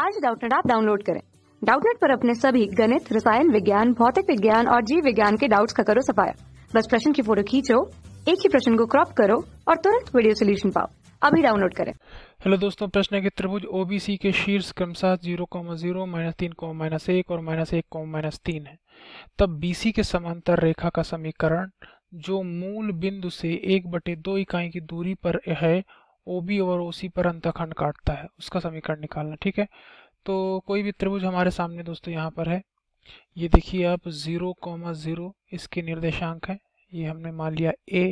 आज डाउटनेट आप डाउनलोड करें डाउटनेट पर अपने सभी गणित रसायन विज्ञान भौतिक विज्ञान और जीव विज्ञान के डाउट्स का करो सफाया बस प्रश्न की फोटो खींचो एक ही प्रश्न को क्रॉप करो और तुरंत वीडियो सोल्यूशन पाओ अभी डाउनलोड करें हेलो दोस्तों प्रश्न है कि त्रिभुज ओबीसी के शीर्ष क्रमशः जीरो कॉमा जीरो माइनस तीन कॉम माइनस एक और माइनस एक कॉम माइनस तीन है तब बीसी के समांतर रेखा का समीकरण जो मूल बिंदु से एक बटे दो इकाई की दूरी पर है ओ बी और ओ सी पर अंतखंड काटता है उसका समीकरण निकालना ठीक है तो कोई भी त्रिभुज हमारे सामने दोस्तों यहाँ पर है ये देखिए आप ज़ीरो कॉमा ज़ीरो इसके निर्देशांक है ये हमने मान लिया ए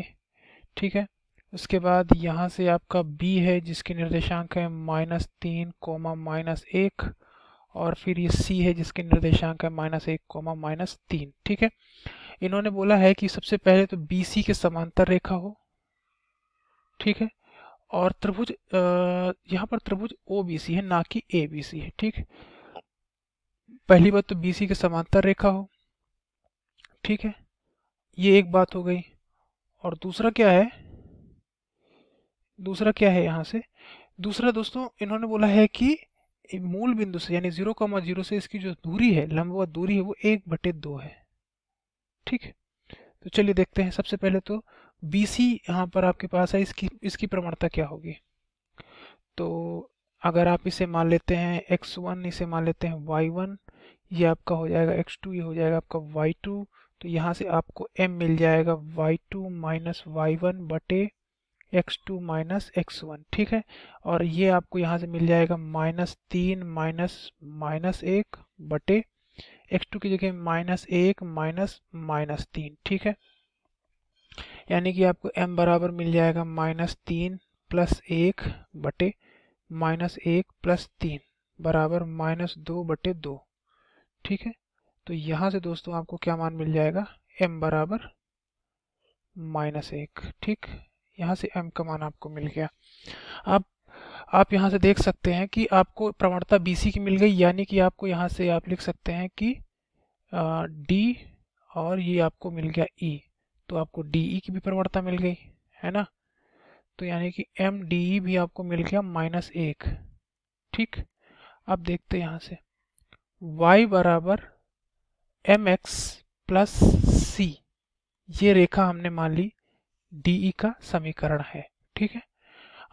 ठीक है उसके बाद यहाँ से आपका बी है जिसके निर्देशांक है माइनस तीन कोमा माइनस एक और फिर ये सी है जिसके निर्देशांक है माइनस एक कोमा माइनस तीन ठीक है इन्होंने बोला है कि सबसे पहले तो बी सी के समांतर रेखा हो ठीक है और त्रिभुज यहाँ पर त्रिभुज ओ है ना कि ए है ठीक पहली बात तो बी के समांतर रेखा हो ठीक है ये एक बात हो गई और दूसरा क्या है दूसरा क्या है यहाँ से दूसरा दोस्तों इन्होंने बोला है कि मूल बिंदु से यानी जीरो कॉमा जीरो से इसकी जो दूरी है लंबवत दूरी है वो एक बटे दो है ठीक है तो चलिए देखते हैं सबसे पहले तो बी सी यहाँ पर आपके पास है इसकी इसकी प्रमाणता क्या होगी तो अगर आप इसे मान लेते हैं एक्स वन इसे मान लेते हैं वाई वन ये आपका हो जाएगा x2 ये हो जाएगा आपका वाई टू तो यहाँ से आपको एम मिल जाएगा y two minus y one बटे x two minus x one ठीक है और ये आपको यहाँ से मिल जाएगा माइनस तीन माइनस माइनस एक बटे एक्स टू की जगह माइनस एक माइनस माइनस तीन ठीक है यानी कि आपको m बराबर मिल जाएगा माइनस तीन प्लस एक बटे माइनस एक प्लस तीन बराबर माइनस दो बटे दो ठीक है तो यहाँ से दोस्तों आपको क्या मान मिल जाएगा m बराबर माइनस एक ठीक यहाँ से m का मान आपको मिल गया अब आप यहाँ से देख सकते हैं कि आपको प्रवणता बी सी की मिल गई यानी कि आपको यहाँ से आप लिख सकते हैं कि डी और ये आपको मिल गया ई e। तो आपको डी ई e की भी प्रवणता मिल गई है ना तो यानी कि एम डी ई भी आपको मिल गया माइनस एक ठीक अब देखते यहाँ से y बराबर एम एक्स प्लस सी ये रेखा हमने मान ली डी ई e का समीकरण है ठीक है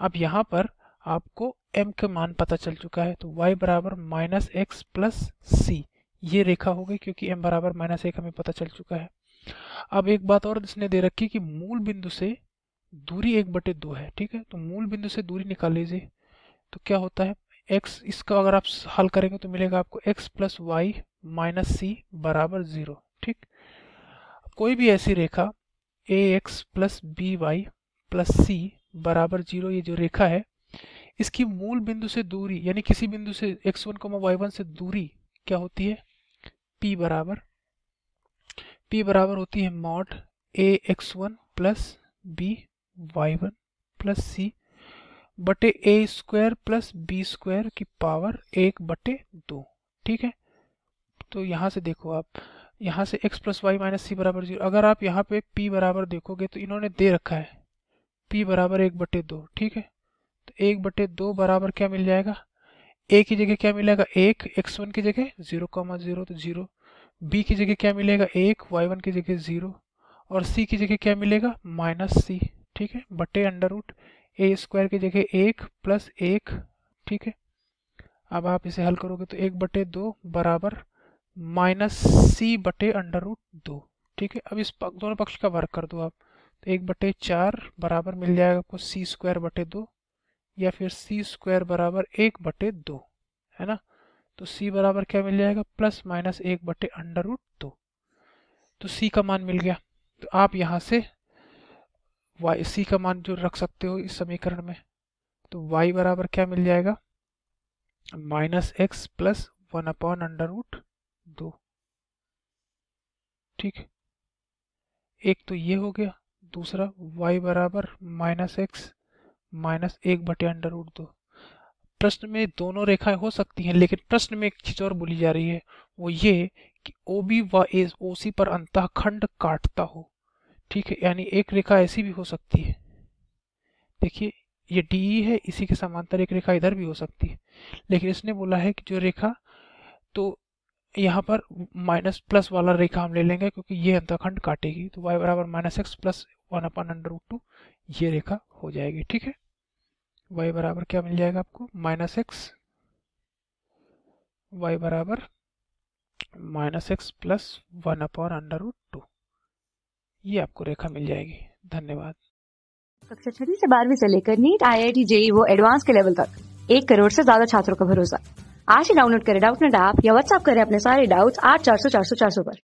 अब यहाँ पर आपको m का मान पता चल चुका है तो y बराबर माइनस एक्स प्लस सी ये रेखा हो गई क्योंकि m बराबर माइनस एक हमें पता चल चुका है अब एक बात और इसने दे रखी कि मूल बिंदु से दूरी एक बटे दो है ठीक है तो मूल बिंदु से दूरी निकाल लीजिए तो क्या होता है x इसका अगर आप हल करेंगे तो मिलेगा आपको x plus y minus c बराबर ज़ीरो ठीक कोई भी ऐसी रेखा a x plus b y plus c बराबर जीरो ये जो रेखा है इसकी मूल बिंदु से दूरी यानी किसी बिंदु से एक्स वन को वाई वन से दूरी क्या होती है पी बराबर पी बराबर होती है mod a x one plus b y one plus c बटे a square plus b square की पावर एक बटे दो ठीक है तो यहाँ से देखो आप यहाँ से x plus y minus c बराबर जीरो अगर आप यहाँ पे p बराबर देखोगे तो इन्होंने दे रखा है p बराबर एक बटे दो ठीक है तो एक बटे दो बराबर क्या मिल जाएगा a की जगह क्या मिलेगा एक एक्स वन की जगह जीरो कॉमा जीरो तो जीरो बी की जगह क्या मिलेगा एक वाई वन की जगह ज़ीरो और सी की जगह क्या मिलेगा माइनस सी ठीक है बटे अंडर रूट ए स्क्वायर की जगह एक प्लस एक ठीक है अब आप इसे हल करोगे तो एक बटे दो बराबर माइनस सी बटे अंडर रूट दो ठीक है अब इस पक, दोनों पक्ष का वर्क कर दो आप तो एक बटे चार बराबर मिल जाएगा आपको सी स्क्वायर बटे दो या फिर सी स्क्वायर बराबर एक बटे दो है ना तो सी बराबर क्या मिल जाएगा प्लस माइनस एक बटे अंडर रूट दो तो सी का मान मिल गया तो आप यहाँ से वाई सी का मान जो रख सकते हो इस समीकरण में तो वाई बराबर क्या मिल जाएगा minus x plus one upon under root दो ठीक एक तो ये हो गया दूसरा वाई बराबर माइनस एक्स माइनस एक बटे अंडर रूट दो प्रश्न में दोनों रेखाएं हो सकती हैं लेकिन प्रश्न में एक चीज और बोली जा रही है वो ये कि ओ बी व ओ सी पर अंतःखंड काटता हो ठीक है यानी एक रेखा ऐसी भी हो सकती है देखिए ये डी e है इसी के समांतर एक रेखा इधर भी हो सकती है लेकिन इसने बोला है कि जो रेखा तो यहाँ पर माइनस प्लस वाला रेखा हम ले लेंगे क्योंकि ये अंतःखंड काटेगी तो वाई बराबर minus x plus one upon under two ये रेखा हो जाएगी ठीक है वाई बराबर क्या मिल जाएगा आपको माइनस एक्स वाई बराबर minus x plus one upon under root two ये आपको रेखा मिल जाएगी धन्यवाद कक्षा छठी से बारहवीं से लेकर NEET I I T JEE वो एडवांस के लेवल तक एक करोड़ से ज्यादा छात्रों का भरोसा आज ही डाउनलोड करें डाउट नेट ऐप या व्हाट्सएप करें अपने सारे डाउट्स आठ चार सौ चार सौ चार सौ पर